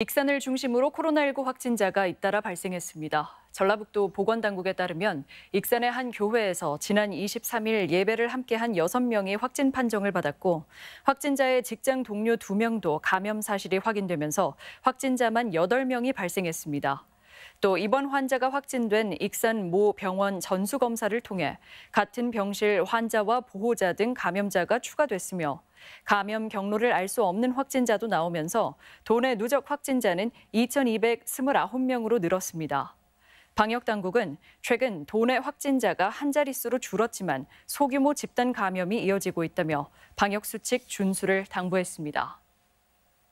익산을 중심으로 코로나19 확진자가 잇따라 발생했습니다. 전라북도 보건당국에 따르면 익산의 한 교회에서 지난 23일 예배를 함께한 6명이 확진 판정을 받았고 확진자의 직장 동료 2명도 감염 사실이 확인되면서 확진자만 8명이 발생했습니다. 또 이번 환자가 확진된 익산 모 병원 전수검사를 통해 같은 병실 환자와 보호자 등 감염자가 추가됐으며 감염 경로를 알 수 없는 확진자도 나오면서 도내 누적 확진자는 2,229명으로 늘었습니다. 방역당국은 최근 도내 확진자가 한 자릿수로 줄었지만 소규모 집단 감염이 이어지고 있다며 방역수칙 준수를 당부했습니다.